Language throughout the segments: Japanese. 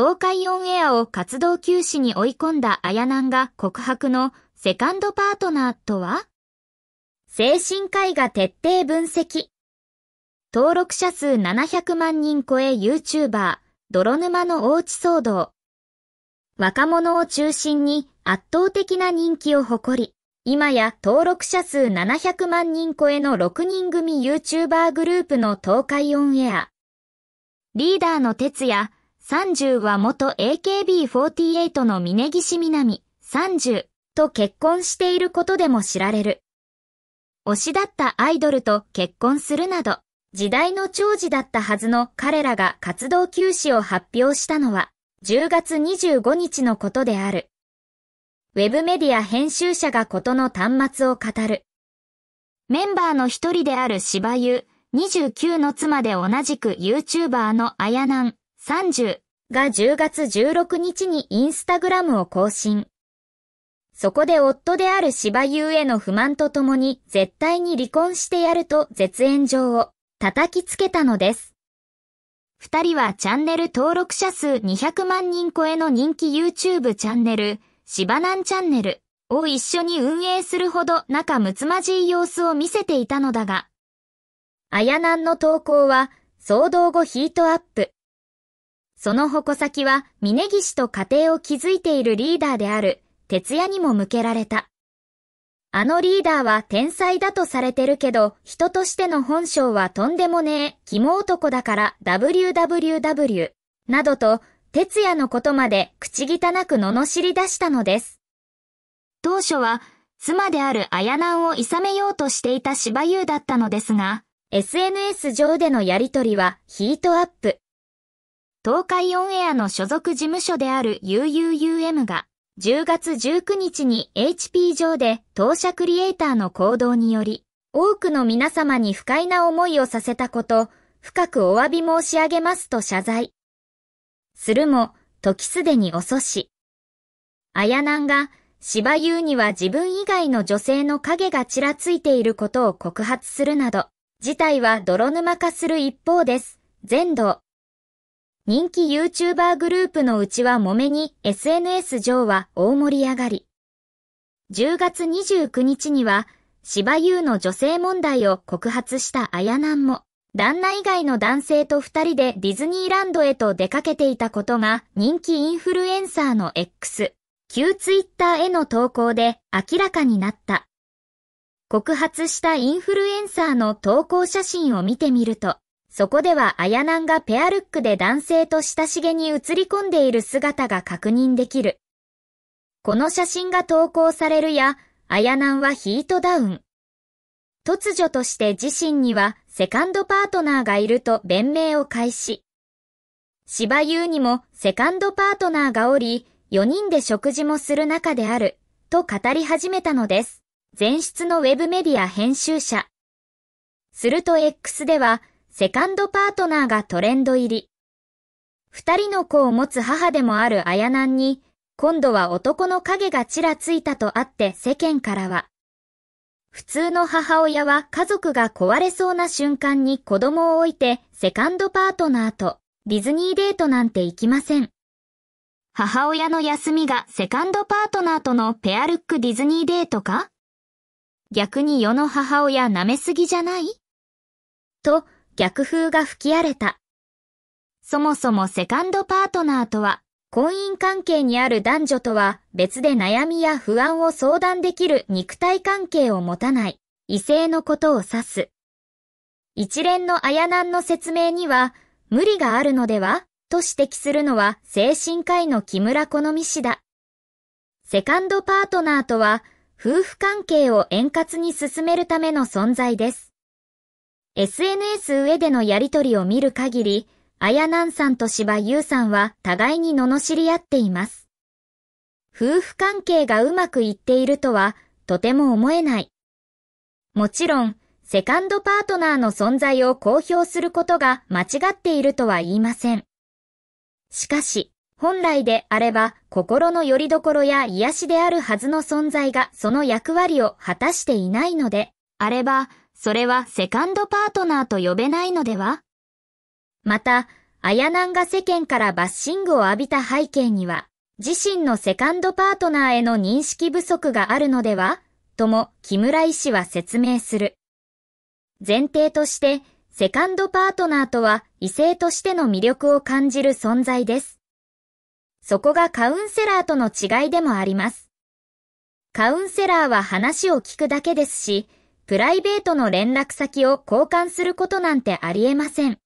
東海オンエアを活動休止に追い込んだ綾南が告白のセカンドパートナーとは精神科医が徹底分析。登録者数700万人超え YouTuber、泥沼のおうち騒動。若者を中心に圧倒的な人気を誇り、今や登録者数700万人超えの6人組 YouTuber グループの東海オンエア。リーダーの哲也、30は元 AKB48 の峯岸みなみ、30と結婚していることでも知られる。推しだったアイドルと結婚するなど、時代の長寿だったはずの彼らが活動休止を発表したのは、10月25日のことである。ウェブメディア編集者がことの端末を語る。メンバーの一人である芝優、29の妻で同じく YouTuber のあやなん30が10月16日にインスタグラムを更新。そこで夫である芝優への不満とともに絶対に離婚してやると絶縁状を叩きつけたのです。二人はチャンネル登録者数200万人超えの人気 YouTube チャンネル、芝なんチャンネルを一緒に運営するほど仲睦まじい様子を見せていたのだが、あやなんの投稿は騒動後ヒートアップ。その矛先は、峯岸と家庭を築いているリーダーである、哲也にも向けられた。あのリーダーは天才だとされてるけど、人としての本性はとんでもねえ、肝男だから www などと、哲也のことまで口汚く罵り出したのです。当初は、妻である綾南を諌めようとしていた芝優だったのですが、SNS 上でのやりとりはヒートアップ。東海オンエアの所属事務所である UUUM が、10月19日に HP 上で当社クリエイターの行動により、多くの皆様に不快な思いをさせたこと、深くお詫び申し上げますと謝罪。するも、時すでに遅し。あやなんが、芝優には自分以外の女性の影がちらついていることを告発するなど、事態は泥沼化する一方です。全土。人気 YouTuber グループのうちは揉めに SNS 上は大盛り上がり。10月29日には、芝優の女性問題を告発したあやなんも、旦那以外の男性と二人でディズニーランドへと出かけていたことが人気インフルエンサーの X、旧ツイッターへの投稿で明らかになった。告発したインフルエンサーの投稿写真を見てみると、そこではなんがペアルックで男性と親しげに映り込んでいる姿が確認できる。この写真が投稿されるや、なんはヒートダウン。突如として自身にはセカンドパートナーがいると弁明を開始。芝優にもセカンドパートナーがおり、4人で食事もする中である、と語り始めたのです。前室のウェブメディア編集者。すると X では、セカンドパートナーがトレンド入り。二人の子を持つ母でもあるなんに、今度は男の影がちらついたとあって世間からは。普通の母親は家族が壊れそうな瞬間に子供を置いてセカンドパートナーとディズニーデートなんて行きません。母親の休みがセカンドパートナーとのペアルックディズニーデートか逆に世の母親舐めすぎじゃないと逆風が吹き荒れた。そもそもセカンドパートナーとは、婚姻関係にある男女とは別で悩みや不安を相談できる肉体関係を持たない異性のことを指す。一連のあやなんの説明には無理があるのではと指摘するのは精神科医の木村好み氏だ。セカンドパートナーとは夫婦関係を円滑に進めるための存在です。SNS 上でのやりとりを見る限り、あやなんさんと芝優さんは互いに罵り合っています。夫婦関係がうまくいっているとは、とても思えない。もちろん、セカンドパートナーの存在を公表することが間違っているとは言いません。しかし、本来であれば心の拠り所や癒しであるはずの存在がその役割を果たしていないので、あれば、それはセカンドパートナーと呼べないのではまた、アヤナンが世間からバッシングを浴びた背景には、自身のセカンドパートナーへの認識不足があるのではとも木村医師は説明する。前提として、セカンドパートナーとは異性としての魅力を感じる存在です。そこがカウンセラーとの違いでもあります。カウンセラーは話を聞くだけですし、プライベートの連絡先を交換することなんてありえません。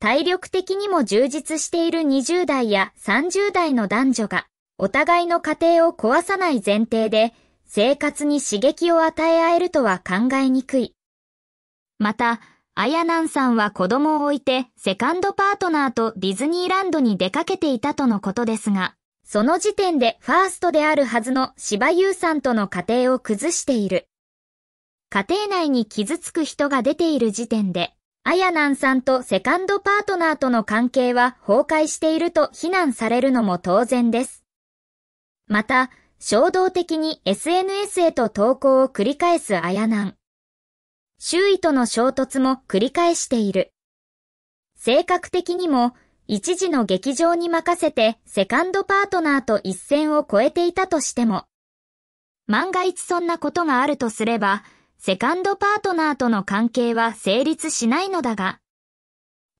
体力的にも充実している20代や30代の男女が、お互いの家庭を壊さない前提で、生活に刺激を与え合えるとは考えにくい。また、あやなんさんは子供を置いてセカンドパートナーとディズニーランドに出かけていたとのことですが、その時点でファーストであるはずの柴優さんとの家庭を崩している。家庭内に傷つく人が出ている時点で、アヤナンさんとセカンドパートナーとの関係は崩壊していると非難されるのも当然です。また、衝動的に SNS へと投稿を繰り返すアヤナン。周囲との衝突も繰り返している。性格的にも、一時の劇場に任せてセカンドパートナーと一線を越えていたとしても、万が一そんなことがあるとすれば、セカンドパートナーとの関係は成立しないのだが、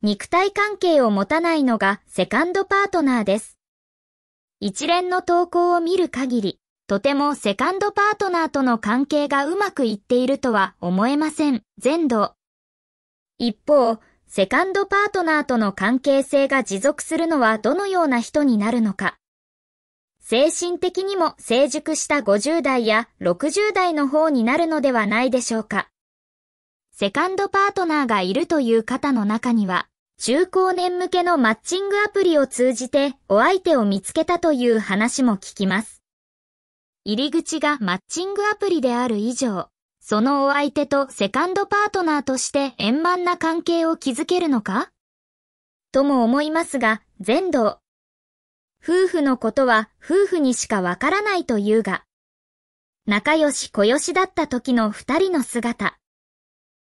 肉体関係を持たないのがセカンドパートナーです。一連の投稿を見る限り、とてもセカンドパートナーとの関係がうまくいっているとは思えません、全土。一方、セカンドパートナーとの関係性が持続するのはどのような人になるのか。精神的にも成熟した50代や60代の方になるのではないでしょうか。セカンドパートナーがいるという方の中には、中高年向けのマッチングアプリを通じてお相手を見つけたという話も聞きます。入り口がマッチングアプリである以上、そのお相手とセカンドパートナーとして円満な関係を築けるのかとも思いますが、全道、夫婦のことは夫婦にしかわからないというが、仲良し小良しだった時の二人の姿。